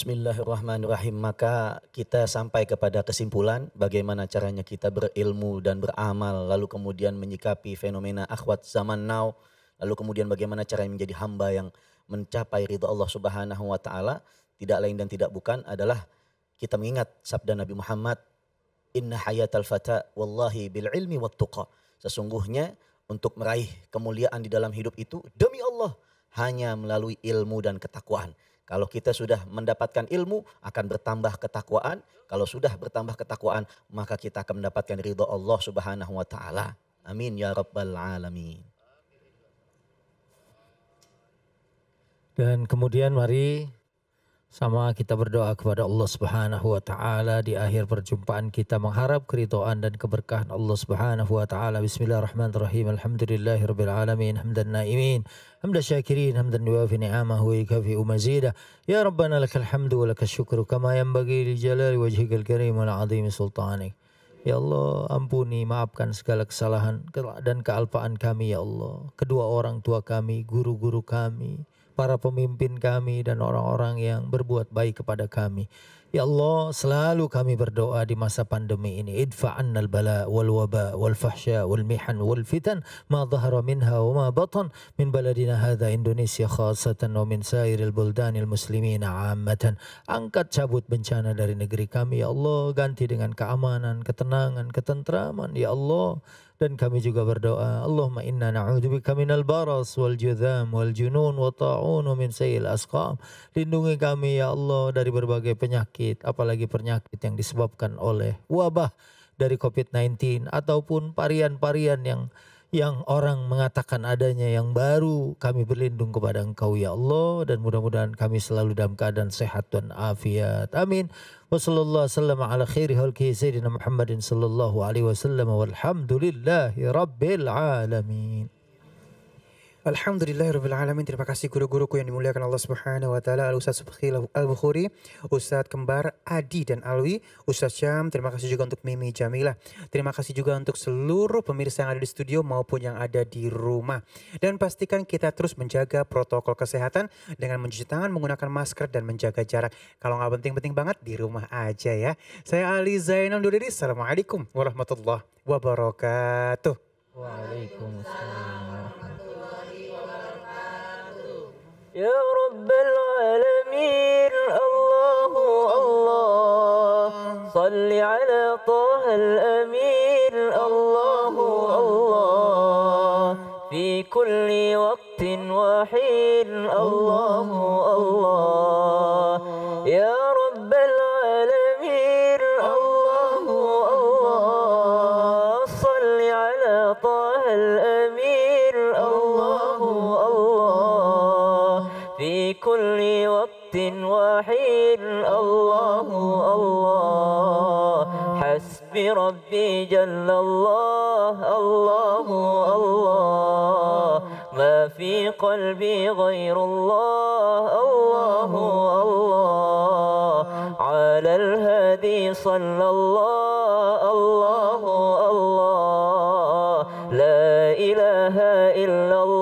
Bismillahirrahmanirrahim. Maka kita sampai kepada kesimpulan bagaimana caranya kita berilmu dan beramal, lalu kemudian menyikapi fenomena akhwat zaman now, lalu kemudian bagaimana cara menjadi hamba yang mencapai ridha Allah Subhanahu wa taala, tidak lain dan tidak bukan adalah kita mengingat sabda Nabi Muhammad, "Inna hayatal fata wallahi bil ilmi wat tuqa." Sesungguhnya untuk meraih kemuliaan di dalam hidup itu demi Allah hanya melalui ilmu dan ketakwaan. Kalau kita sudah mendapatkan ilmu akan bertambah ketakwaan. Kalau sudah bertambah ketakwaan maka kita akan mendapatkan ridho Allah subhanahu wa ta'ala. Amin ya rabbal alamin. Dan kemudian mari sama kita berdoa kepada Allah Subhanahu wa taala di akhir perjumpaan kita mengharap keridhaan dan keberkahan Allah Subhanahu wa taala. Bismillahirrahmanirrahim. Alhamdulillahirabbil alamin. Hamdan naimin. Hamdan syakirin. Hamdan yuafi ni'amahu wa yukafi mazida. Ya Rabbana lakal hamdu wa lakal syukru kama yanbaghi li jalali wajhikal karim wal azim sultanik. Ya Allah, ampuni, maafkan segala kesalahan dan kealpaan kami, Ya Allah. Kedua orang tua kami, guru-guru kami, para pemimpin kami dan orang-orang yang berbuat baik kepada kami. Ya Allah, selalu kami berdoa di masa pandemi ini. Idfa'annal bala wal waba wal fahsya wal mihan wal fitan ma dhahara minha wa ma batan min baladina hadha Indonesia khasatan wa min sairil buldanil muslimin ammatan. Angkat cabut bencana dari negeri kami ya Allah, ganti dengan keamanan, ketenangan, ketentraman ya Allah dan kami juga berdoa Allahumma inna na'udzubika minal baras wal judham wal junun wa ta'un wa min sayil asqam lindungi kami ya Allah dari berbagai penyakit apalagi penyakit yang disebabkan oleh wabah dari COVID-19 ataupun varian-varian yang yang orang mengatakan adanya yang baru. Kami berlindung kepada Engkau ya Allah dan mudah-mudahan kami selalu dalam keadaan sehat dan afiat. Amin. Wassalamualaikum ala khairi halki Sayyidina Muhammadin sallallahu alaihi wasallam walhamdulillahi rabbil alamin. Alhamdulillahirrahmanirrahim. Terima kasih guru-guruku yang dimuliakan Allah Subhanahu wa taala, Ustaz Subhi Al-Bukhari, Ustaz Kembar Adi dan Alwi, Ustaz Syam. Terima kasih juga untuk Mimi Jamilah. Terima kasih juga untuk seluruh pemirsa yang ada di studio maupun yang ada di rumah. Dan pastikan kita terus menjaga protokol kesehatan dengan mencuci tangan, menggunakan masker dan menjaga jarak. Kalau nggak penting-penting banget di rumah aja ya. Saya Ali Zainal Dudiri. Assalamualaikum warahmatullahi wabarakatuh. Waalaikumsalam. صل على طه الأمين الله الله في كل وقت وحين الله الله يا رب العالمين الله الله صل على طه الأمين وحيد الله الله حسبي ربي جل الله الله الله ما في قلبي غير الله الله الله على الهادي صلى الله الله الله لا إله إلا الله